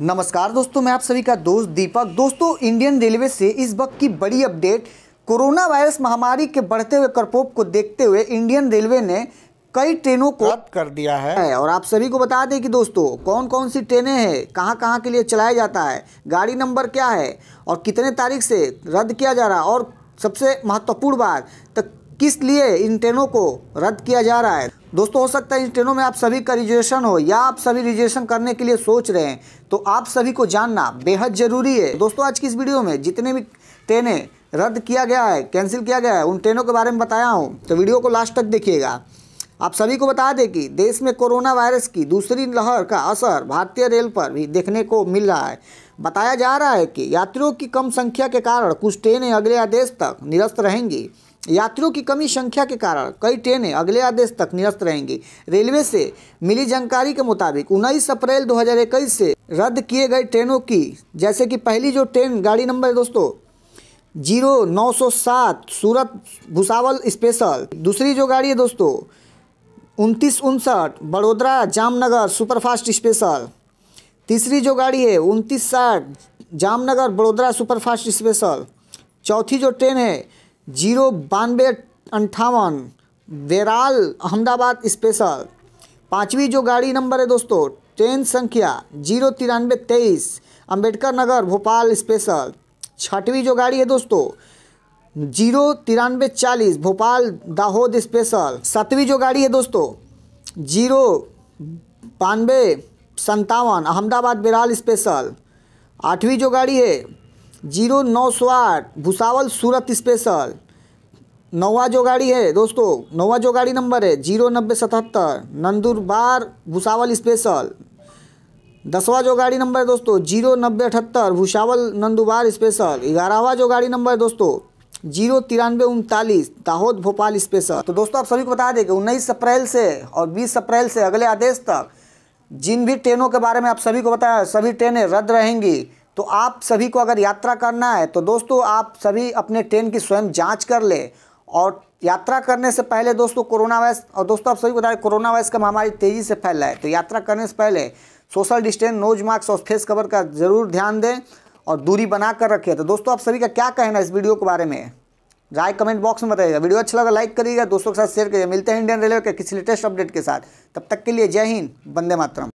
नमस्कार दोस्तों मैं आप सभी का दोस्त दीपक दोस्तों इंडियन रेलवे से इस वक्त की बड़ी अपडेट कोरोना वायरस महामारी के बढ़ते हुए प्रकोप को देखते हुए इंडियन रेलवे ने कई ट्रेनों को रद्द कर दिया है और आप सभी को बता दें कि दोस्तों कौन कौन सी ट्रेनें हैं कहाँ कहाँ के लिए चलाया जाता है गाड़ी नंबर क्या है और कितने तारीख से रद्द किया जा रहा और सबसे महत्वपूर्ण बात तो किस लिए इन ट्रेनों को रद्द किया जा रहा है दोस्तों हो सकता है इन ट्रेनों में आप सभी का रिजर्वेशन हो या आप सभी रिजर्वेशन करने के लिए सोच रहे हैं तो आप सभी को जानना बेहद ज़रूरी है दोस्तों आज की इस वीडियो में जितने भी ट्रेनें रद्द किया गया है कैंसिल किया गया है उन ट्रेनों के बारे में बताया हूँ तो वीडियो को लास्ट तक देखिएगा आप सभी को बता दें कि देश में कोरोना वायरस की दूसरी लहर का असर भारतीय रेल पर भी देखने को मिल रहा है बताया जा रहा है कि यात्रियों की कम संख्या के कारण कुछ ट्रेनें अगले आदेश तक निरस्त रहेंगी यात्रियों की कमी संख्या के कारण कई ट्रेनें अगले आदेश तक निरस्त रहेंगी रेलवे से मिली जानकारी के मुताबिक 19 अप्रैल 2021 से रद्द किए गए ट्रेनों की जैसे कि पहली जो ट्रेन गाड़ी नंबर दोस्तों जीरो नौ सौ सात सूरत भुसावल स्पेशल दूसरी जो गाड़ी है दोस्तों उनतीस उनसठ बड़ोदरा जामनगर सुपरफास्ट स्पेशल तीसरी जो गाड़ी है उनतीस साठ जामनगर बड़ोदरा सुपरफास्ट स्पेशल चौथी जो ट्रेन है जीरो बानवे अंठावन वेराल अहमदाबाद स्पेशल पाँचवीं जो गाड़ी नंबर है दोस्तों ट्रेन संख्या जीरो तिरानवे तेईस अम्बेडकर नगर भोपाल स्पेशल छठवीं जो गाड़ी है दोस्तों जीरो तिरानवे चालीस भोपाल दाहोद स्पेशल सातवीं जो गाड़ी है दोस्तों जीरो बानवे संतावन अहमदाबाद बिराल स्पेशल आठवीं जो गाड़ी है जीरो नौ सौ आठ भुसावल सूरत स्पेशल नौवा जो गाड़ी है दोस्तों नौवा जो गाड़ी नंबर है जीरो नब्बे सतहत्तर नंदुरबार भुसावल स्पेशल दसवा जो गाड़ी नंबर है दोस्तों जीरो नब्बे अठहत्तर भुसावल नंदुबार स्पेशल ग्यारहवा जो गाड़ी नंबर है दोस्तों जीरो तिरानवे उनतालीस दाहोद भोपाल स्पेशल तो दोस्तों आप सभी को बता दें कि उन्नीस अप्रैल से और बीस अप्रैल से अगले आदेश तक जिन भी ट्रेनों के बारे में आप सभी को बताया सभी ट्रेनें रद्द रहेंगी तो आप सभी को अगर यात्रा करना है तो दोस्तों आप सभी अपने ट्रेन की स्वयं जांच कर ले और यात्रा करने से पहले दोस्तों कोरोना वायरस और दोस्तों आप सभी बता रहे कोरोना वायरस का महामारी तेज़ी से फैल रहा है तो यात्रा करने से पहले सोशल डिस्टेंस नोज मास्क और फेस कवर का ज़रूर ध्यान दें और दूरी बना कर रखिए तो दोस्तों आप सभी का क्या कहना है इस वीडियो के बारे में राय कमेंट बॉक्स में बताइएगा वीडियो अच्छा लगा लाइक करिएगा दोस्तों के साथ शेयर करिएगा मिलते हैं इंडियन रेलवे के किसी लेटेस्ट अपडेट के साथ तब तक के लिए जय हिंद बंदे मातरम